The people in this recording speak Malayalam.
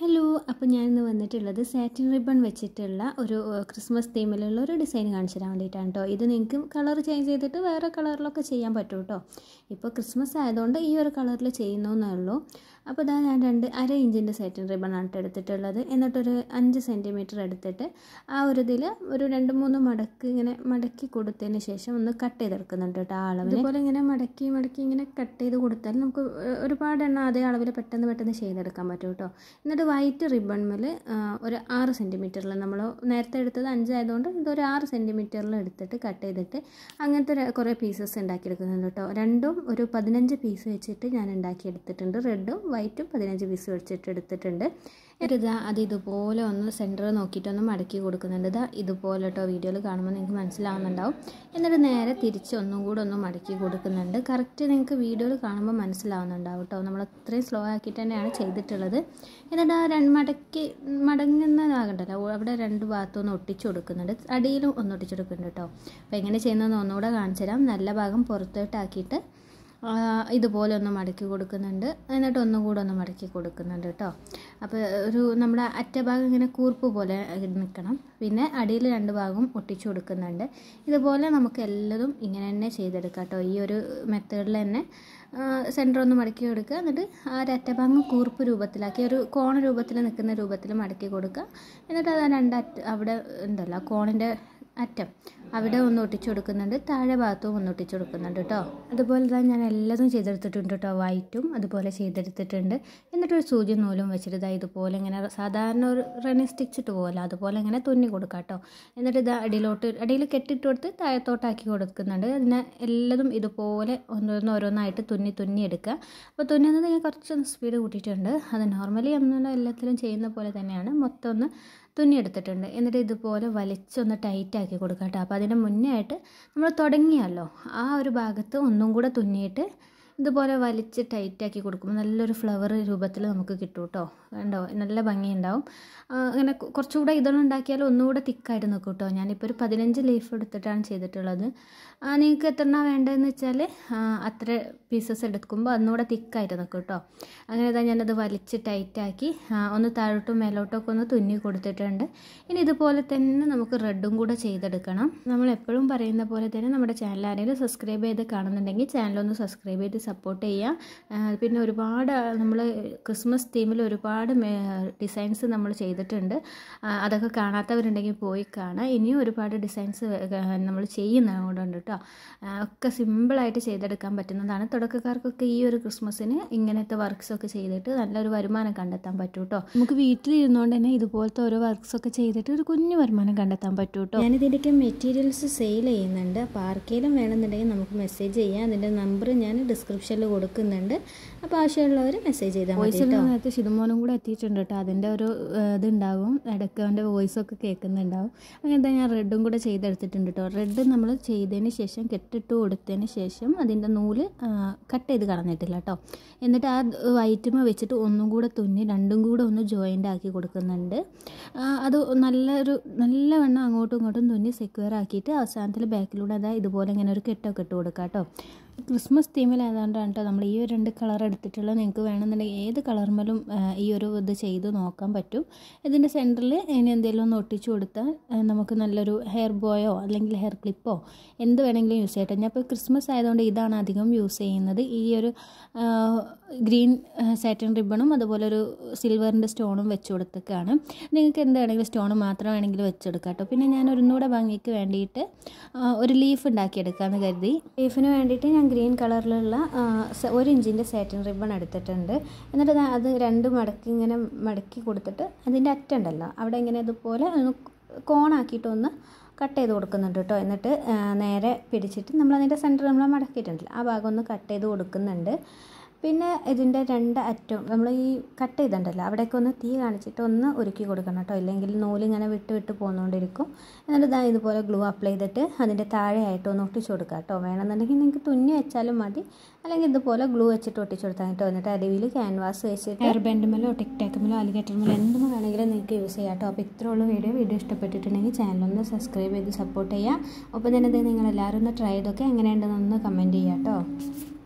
ഹലോ അപ്പോൾ ഞാനിന്ന് വന്നിട്ടുള്ളത് സാറ്റിൻ റിബൺ വെച്ചിട്ടുള്ള ഒരു ക്രിസ്മസ് തീമിലുള്ള ഒരു ഡിസൈൻ കാണിച്ചു തരാൻ വേണ്ടിയിട്ടാണ് കേട്ടോ ഇത് നിങ്ങൾക്ക് കളർ ചേഞ്ച് ചെയ്തിട്ട് വേറെ കളറിലൊക്കെ ചെയ്യാൻ പറ്റും കേട്ടോ ഇപ്പോൾ ക്രിസ്മസ് ആയതുകൊണ്ട് ഈ ഒരു കളറിൽ ചെയ്യുന്നു എന്നേ ഉള്ളൂ അപ്പോൾ ഇതാ ഞാൻ രണ്ട് അര ഇഞ്ചിൻ്റെ സെറ്റിൻ റിബണാണ് എടുത്തിട്ടുള്ളത് എന്നിട്ടൊരു അഞ്ച് സെൻറ്റിമീറ്റർ എടുത്തിട്ട് ആ ഒരു ഇതിൽ ഒരു രണ്ട് മൂന്ന് മടക്ക് ഇങ്ങനെ മടക്കി കൊടുത്തതിന് ശേഷം ഒന്ന് കട്ട് ചെയ്തെടുക്കുന്നുണ്ട് കേട്ടോ ആ അളവിൽ അതുപോലെ ഇങ്ങനെ മടക്കി മടക്കി ഇങ്ങനെ കട്ട് ചെയ്ത് കൊടുത്താൽ നമുക്ക് ഒരുപാട് എണ്ണം അതേ അളവിൽ പെട്ടെന്ന് പെട്ടെന്ന് ചെയ്തെടുക്കാൻ പറ്റും കേട്ടോ എന്നിട്ട് വൈറ്റ് റിബൺ മേൽ ഒരു ആറ് സെൻറ്റിമീറ്ററിൽ നമ്മൾ നേരത്തെ എടുത്തത് അഞ്ചായതുകൊണ്ട് ഇതൊരു ആറ് സെൻറ്റിമീറ്ററിൽ എടുത്തിട്ട് കട്ട് ചെയ്തിട്ട് അങ്ങനത്തെ കുറേ പീസസ് ഉണ്ടാക്കിയെടുക്കുന്നുണ്ട് കേട്ടോ രണ്ടും ഒരു പതിനഞ്ച് പീസ് വെച്ചിട്ട് ഞാൻ ഉണ്ടാക്കിയെടുത്തിട്ടുണ്ട് റെഡും വൈറ്റും പതിനഞ്ച് പീസ് വെച്ചിട്ട് എടുത്തിട്ടുണ്ട് ഇതാ അത് ഇതുപോലെ ഒന്ന് സെൻറ്റർ നോക്കിയിട്ടൊന്ന് മടക്കി കൊടുക്കുന്നുണ്ട് ഇതാ ഇതുപോലെ കേട്ടോ വീഡിയോയിൽ കാണുമ്പോൾ നിങ്ങൾക്ക് മനസ്സിലാവുന്നുണ്ടാവും എന്നിട്ട് നേരെ തിരിച്ച് ഒന്നും കൂടെ ഒന്ന് മടക്കി കൊടുക്കുന്നുണ്ട് കറക്റ്റ് നിങ്ങൾക്ക് വീഡിയോയിൽ കാണുമ്പോൾ മനസ്സിലാവുന്നുണ്ടാവും കേട്ടോ നമ്മൾ അത്രയും സ്ലോ ആക്കിയിട്ട് തന്നെയാണ് ചെയ്തിട്ടുള്ളത് എന്നിട്ട് ആ രണ്ട് മടക്കി മടങ്ങുന്നതാകണ്ടല്ലോ അവിടെ രണ്ട് ഭാഗത്തൊന്ന് ഒട്ടിച്ചു കൊടുക്കുന്നുണ്ട് അടിയിലും ഒന്ന് ഒട്ടിച്ചു കൊടുക്കുന്നുണ്ട് കേട്ടോ അപ്പോൾ എങ്ങനെ ചെയ്യുന്നതെന്ന് ഒന്നുകൂടെ കാണിച്ചു തരാം നല്ല ഭാഗം പുറത്തോട്ടാക്കിയിട്ട് ഇതുപോലെ ഒന്ന് മടക്കി കൊടുക്കുന്നുണ്ട് എന്നിട്ട് ഒന്നും കൂടെ ഒന്ന് മടക്കി കൊടുക്കുന്നുണ്ട് കേട്ടോ അപ്പോൾ ഒരു നമ്മുടെ അറ്റഭാഗം ഇങ്ങനെ കൂർപ്പ് പോലെ നിൽക്കണം പിന്നെ അടിയിൽ രണ്ട് ഭാഗവും ഒട്ടിച്ചു കൊടുക്കുന്നുണ്ട് ഇതുപോലെ നമുക്ക് എല്ലാതും ഇങ്ങനെ തന്നെ ചെയ്തെടുക്കാം കേട്ടോ ഈ ഒരു മെത്തേഡിൽ തന്നെ സെൻറ്റർ ഒന്ന് മടക്കി കൊടുക്കുക എന്നിട്ട് ആ ഒരു ഭാഗം കൂർപ്പ് രൂപത്തിലാക്കി ഒരു കോണ രൂപത്തിൽ നിൽക്കുന്ന രൂപത്തിൽ മടക്കി കൊടുക്കുക എന്നിട്ട് അത് രണ്ട് അറ്റ അവിടെ ഉണ്ടല്ലോ കോണിൻ്റെ അറ്റം അവിടെ ഒന്ന് ഒട്ടിച്ചു കൊടുക്കുന്നുണ്ട് താഴെ ഭാഗത്തും ഒന്ന് ഒട്ടിച്ചു കൊടുക്കുന്നുണ്ട് കേട്ടോ അതുപോലെ തന്നെ ഞാൻ എല്ലാതും ചെയ്തെടുത്തിട്ടുണ്ട് കേട്ടോ വൈറ്റും അതുപോലെ ചെയ്തെടുത്തിട്ടുണ്ട് എന്നിട്ടൊരു സൂചി നൂലും വെച്ചിട്ട് ഇതാ ഇതുപോലെ ഇങ്ങനെ സാധാരണ ഒരു റണ്ണിങ് സ്റ്റിച്ചിട്ട് പോലെ അതുപോലെ ഇങ്ങനെ തുന്നി കൊടുക്കാം കേട്ടോ എന്നിട്ട് ഇത് അടിയിലോട്ട് അടിയിൽ കെട്ടിട്ട് കൊടുത്ത് താഴത്തോട്ടാക്കി കൊടുക്കുന്നുണ്ട് അതിനെ എല്ലാതും ഇതുപോലെ ഒന്നൊന്ന് ഓരോന്നായിട്ട് തുന്നി തുന്നി എടുക്കുക അപ്പോൾ തുന്നുന്നത് ഞാൻ കുറച്ച് സ്പീഡ് കൂട്ടിയിട്ടുണ്ട് അത് നോർമലി എന്നുള്ള എല്ലാത്തിലും ചെയ്യുന്ന പോലെ തന്നെയാണ് മൊത്തം ഒന്ന് തുന്നി എടുത്തിട്ടുണ്ട് എന്നിട്ട് ഇതുപോലെ വലിച്ചൊന്ന് ടൈറ്റാക്കി കൊടുക്കാം കേട്ടോ അതിന് മുന്നേ ആയിട്ട് നമ്മൾ തുടങ്ങിയല്ലോ ആ ഒരു ഭാഗത്ത് ഒന്നും കൂടെ തുന്നിയിട്ട് ഇതുപോലെ വലിച്ച് ടൈറ്റാക്കി കൊടുക്കുമ്പോൾ നല്ലൊരു ഫ്ലവർ രൂപത്തിൽ നമുക്ക് കിട്ടും കേട്ടോ കണ്ടോ നല്ല ഭംഗിയുണ്ടാവും അങ്ങനെ കുറച്ചുകൂടെ ഇതുണ്ടാക്കിയാൽ ഒന്നുകൂടെ തിക്കായിട്ട് നിൽക്കും കേട്ടോ ഞാനിപ്പോൾ ഒരു പതിനഞ്ച് ലീഫ് എടുത്തിട്ടാണ് ചെയ്തിട്ടുള്ളത് നിങ്ങൾക്ക് എത്ര എണ്ണ വേണ്ടതെന്ന് വെച്ചാൽ അത്ര പീസസ് എടുക്കുമ്പോൾ ഒന്നുകൂടെ തിക്കായിട്ട് നിൽക്കും കേട്ടോ അങ്ങനെ തന്നെ ഞാനത് വലിച്ച് ടൈറ്റാക്കി ഒന്ന് താഴോട്ടും മേലോട്ടൊക്കെ ഒന്ന് തുന്നി കൊടുത്തിട്ടുണ്ട് ഇനി ഇതുപോലെ തന്നെ നമുക്ക് റെഡും കൂടെ ചെയ്തെടുക്കണം നമ്മൾ എപ്പോഴും പറയുന്ന പോലെ തന്നെ നമ്മുടെ ചാനൽ ആരെങ്കിലും സബ്സ്ക്രൈബ് ചെയ്ത് കാണുന്നുണ്ടെങ്കിൽ ചാനലൊന്ന് സബ്സ്ക്രൈബ് ചെയ്ത് സപ്പോർട്ട് ചെയ്യുക പിന്നെ ഒരുപാട് നമ്മൾ ക്രിസ്മസ് തീമിൽ ഒരുപാട് ഡിസൈൻസ് നമ്മൾ ചെയ്തിട്ടുണ്ട് അതൊക്കെ കാണാത്തവരുണ്ടെങ്കിൽ പോയി കാണാം ഇനിയും ഒരുപാട് ഡിസൈൻസ് നമ്മൾ ചെയ്യുന്നതുകൊണ്ടുണ്ട് കേട്ടോ ഒക്കെ സിമ്പിളായിട്ട് ചെയ്തെടുക്കാൻ പറ്റുന്നതാണ് തുടക്കക്കാർക്കൊക്കെ ഈ ഒരു ക്രിസ്മസിന് ഇങ്ങനത്തെ വർക്ക്സൊക്കെ ചെയ്തിട്ട് നല്ലൊരു വരുമാനം കണ്ടെത്താൻ പറ്റും കേട്ടോ നമുക്ക് വീട്ടിലിരുന്നുകൊണ്ട് തന്നെ ഇതുപോലത്തെ ഓരോ വർക്ക്സൊക്കെ ചെയ്തിട്ട് ഒരു കുഞ്ഞു വരുമാനം കണ്ടെത്താൻ പറ്റും കേട്ടോ ഞാനിതിൻ്റെയൊക്കെ മെറ്റീരിയൽസ് സെയിൽ ചെയ്യുന്നുണ്ട് അപ്പോൾ ആർക്കെങ്കിലും വേണമെന്നുണ്ടെങ്കിൽ നമുക്ക് മെസ്സേജ് ചെയ്യാം അതിൻ്റെ നമ്പർ ഞാൻ ഡിസ്ക്രിപ്ഷൻ ഡിസ്ക്രിപ്ഷനിൽ കൊടുക്കുന്നുണ്ട് അപ്പോൾ ആവശ്യമുള്ളവർ മെസ്സേജ് ചെയ്താൽ മതി നേരത്തെ ശിതുമോനും കൂടെ എത്തിയിട്ടുണ്ട് കേട്ടോ അതിൻ്റെ ഒരു ഇതുണ്ടാവും ഇടയ്ക്ക് അവൻ്റെ വോയിസൊക്കെ കേൾക്കുന്നുണ്ടാവും അങ്ങനത്തെ ഞാൻ റെഡും കൂടെ ചെയ്തെടുത്തിട്ടുണ്ട് കേട്ടോ റെഡ് നമ്മൾ ചെയ്തതിന് ശേഷം കെട്ടിട്ട് കൊടുത്തതിന് ശേഷം അതിൻ്റെ നൂല് കട്ട് ചെയ്ത് കളഞ്ഞിട്ടില്ല കേട്ടോ എന്നിട്ട് ആ വയറ്റുമ വെച്ചിട്ട് ഒന്നും കൂടെ തുന്നി രണ്ടും കൂടെ ഒന്ന് ജോയിൻ്റ് ആക്കി കൊടുക്കുന്നുണ്ട് അത് നല്ലൊരു നല്ലവണ്ണം അങ്ങോട്ടും ഇങ്ങോട്ടും തുന്നി സെക്യൂർ ആക്കിയിട്ട് അവസാനത്തിൽ ബാക്കിലൂടെ അതാ ഇതുപോലെ ഇങ്ങനെ ഒരു കെട്ടൊക്കെ ഇട്ട് കൊടുക്കാം കേട്ടോ ക്രിസ്മസ് തീമിൽ ഏതാണ്ട് കേട്ടോ നമ്മൾ ഈ ഒരു രണ്ട് കളർ എടുത്തിട്ടുള്ള നിങ്ങൾക്ക് വേണമെന്നുണ്ടെങ്കിൽ ഏത് കളർമലും ഈ ഒരു ഇത് ചെയ്ത് നോക്കാൻ പറ്റും ഇതിൻ്റെ സെൻറ്ററിൽ ഇനി എന്തെങ്കിലും ഒന്ന് ഒട്ടിച്ചു കൊടുത്താൽ നമുക്ക് നല്ലൊരു ഹെയർ ബോയോ അല്ലെങ്കിൽ ഹെയർ ക്ലിപ്പോ എന്ത് വേണമെങ്കിലും യൂസ് ചെയ്യട്ടെ ഞാൻ ഇപ്പോൾ ക്രിസ്മസ് ആയതുകൊണ്ട് ഇതാണ് അധികം യൂസ് ചെയ്യുന്നത് ഈ ഒരു ഗ്രീൻ സാറ്റൻ റിബണും അതുപോലെ ഒരു സിൽവറിൻ്റെ സ്റ്റോണും വെച്ച് കൊടുത്തേക്കാണ് നിങ്ങൾക്ക് എന്താണെങ്കിലും സ്റ്റോൺ മാത്രം വേണമെങ്കിലും വെച്ചെടുക്കാം കേട്ടോ പിന്നെ ഞാൻ ഒരുന്നൂടെ ഭംഗിക്ക് വേണ്ടിയിട്ട് ഒരു ലീഫ് ഉണ്ടാക്കിയെടുക്കാമെന്ന് കരുതി ലീഫിന് വേണ്ടിയിട്ട് ഞാൻ ഗ്രീൻ കളറിലുള്ള ഒരു ഇഞ്ചിൻ്റെ സാറ്റൻ റിബൺ എടുത്തിട്ടുണ്ട് എന്നിട്ട് അത് രണ്ട് മടക്കി ഇങ്ങനെ മടക്കി കൊടുത്തിട്ട് അതിൻ്റെ അറ്റുണ്ടല്ലോ അവിടെ ഇങ്ങനെ ഇതുപോലെ കോണാക്കിയിട്ടൊന്ന് കട്ട് ചെയ്ത് കൊടുക്കുന്നുണ്ട് കേട്ടോ എന്നിട്ട് നേരെ പിടിച്ചിട്ട് നമ്മൾ അതിൻ്റെ സെൻറ്റർ നമ്മൾ മടക്കിയിട്ടുണ്ടല്ലോ ആ ഭാഗം ഒന്ന് കട്ട് ചെയ്ത് കൊടുക്കുന്നുണ്ട് പിന്നെ ഇതിൻ്റെ രണ്ട് അറ്റവും നമ്മൾ ഈ കട്ട് ചെയ്തിട്ടുണ്ടല്ലോ അവിടെയൊക്കെ ഒന്ന് തീ കാണിച്ചിട്ട് ഒന്ന് ഒരുക്കി കൊടുക്കണം കേട്ടോ ഇല്ലെങ്കിൽ നൂലിങ്ങനെ വിട്ട് വിട്ട് പോന്നുകൊണ്ടിരിക്കും എന്നിട്ട് ഇതാ ഇതുപോലെ ഗ്ലൂ അപ്ലൈ ചെയ്തിട്ട് അതിൻ്റെ താഴെയായിട്ട് ഒന്ന് ഒട്ടിച്ചു കൊടുക്കുക കേട്ടോ വേണമെന്നുണ്ടെങ്കിൽ നിങ്ങൾക്ക് തുന്നി വെച്ചാലും മതി അല്ലെങ്കിൽ ഇതുപോലെ ഗ്ലൂ വെച്ചിട്ട് ഒട്ടിച്ചു കൊടുത്താൽ കേട്ടോ എന്നിട്ട് അരുവിയിൽ ക്യാൻവാസ് വെച്ചിട്ട് ഹെയർ ബാൻഡുമല്ലോ ടിക്ടാക്കുമല്ലോ അലിഗേറ്ററുമല്ലോ എന്തെന്ന് വേണമെങ്കിലും നിങ്ങൾക്ക് യൂസ് ചെയ്യാം കേട്ടോ അപ്പോൾ ഉള്ളൂ വീഡിയോ വീഡിയോ ഇഷ്ടപ്പെട്ടിട്ടുണ്ടെങ്കിൽ ചാനലൊന്ന് സബ്സ്ക്രൈബ് ചെയ്ത് സപ്പോർട്ട് ചെയ്യുക ഒപ്പം തന്നെ നിങ്ങൾ എല്ലാവരും ഒന്ന് ട്രൈ ചെയ്തൊക്കെ എങ്ങനെയുണ്ടെന്നൊന്ന് കമൻറ്റ് ചെയ്യാം കേട്ടോ